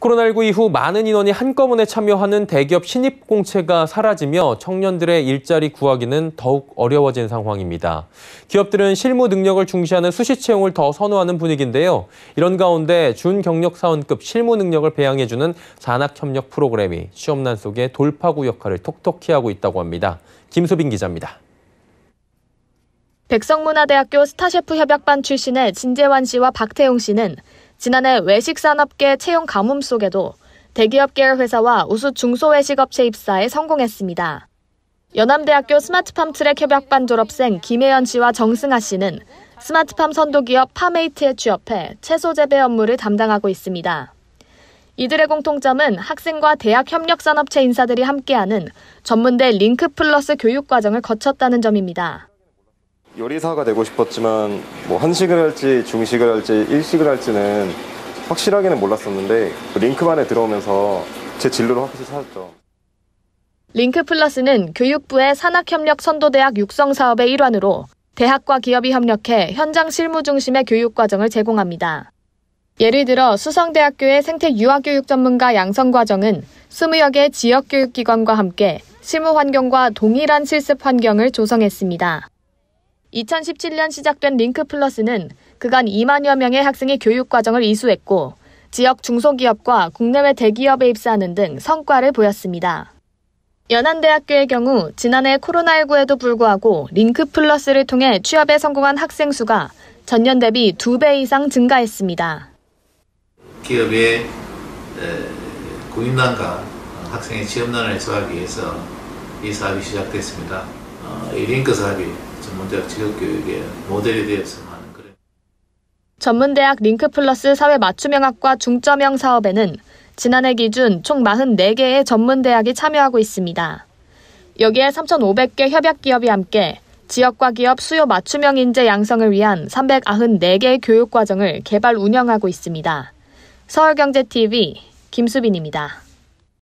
코로나19 이후 많은 인원이 한꺼번에 참여하는 대기업 신입 공채가 사라지며 청년들의 일자리 구하기는 더욱 어려워진 상황입니다. 기업들은 실무 능력을 중시하는 수시 채용을 더 선호하는 분위기인데요. 이런 가운데 준경력 사원급 실무 능력을 배양해주는 산학 협력 프로그램이 시험난 속에 돌파구 역할을 톡톡히 하고 있다고 합니다. 김소빈 기자입니다. 백성문화대학교 스타셰프 협약반 출신의 진재환 씨와 박태용 씨는 지난해 외식 산업계 채용 가뭄 속에도 대기업 계열 회사와 우수 중소외식업체 입사에 성공했습니다. 연암대학교 스마트팜 트랙 협약반 졸업생 김혜연 씨와 정승아 씨는 스마트팜 선도기업 파메이트에 취업해 채소 재배 업무를 담당하고 있습니다. 이들의 공통점은 학생과 대학 협력산업체 인사들이 함께하는 전문대 링크 플러스 교육 과정을 거쳤다는 점입니다. 요리사가 되고 싶었지만 뭐 한식을 할지 중식을 할지 일식을 할지는 확실하게는 몰랐었는데 그 링크만에 들어오면서 제 진로를 확실히 찾았죠. 링크 플러스는 교육부의 산학협력 선도대학 육성 사업의 일환으로 대학과 기업이 협력해 현장 실무 중심의 교육 과정을 제공합니다. 예를 들어 수성대학교의 생태 유아교육 전문가 양성 과정은 20여 개 지역 교육기관과 함께 실무 환경과 동일한 실습 환경을 조성했습니다. 2017년 시작된 링크 플러스는 그간 2만여 명의 학생이 교육과정을 이수했고 지역 중소기업과 국내외 대기업에 입사하는 등 성과를 보였습니다. 연안대학교의 경우 지난해 코로나19에도 불구하고 링크 플러스를 통해 취업에 성공한 학생 수가 전년 대비 2배 이상 증가했습니다. 기업의 고임난과 학생의 취업난을 해소하기 위해서 이 사업이 시작됐습니다. 어, 이 링크 사업이 전문대학 직업교육의 모델이 되었으 하는 그런. 전문대학 링크플러스 사회 맞춤형학과 중점형 사업에는 지난해 기준 총 44개의 전문대학이 참여하고 있습니다. 여기에 3,500개 협약기업이 함께 지역과 기업 수요 맞춤형 인재 양성을 위한 394개의 교육과정을 개발 운영하고 있습니다. 서울경제TV 김수빈입니다.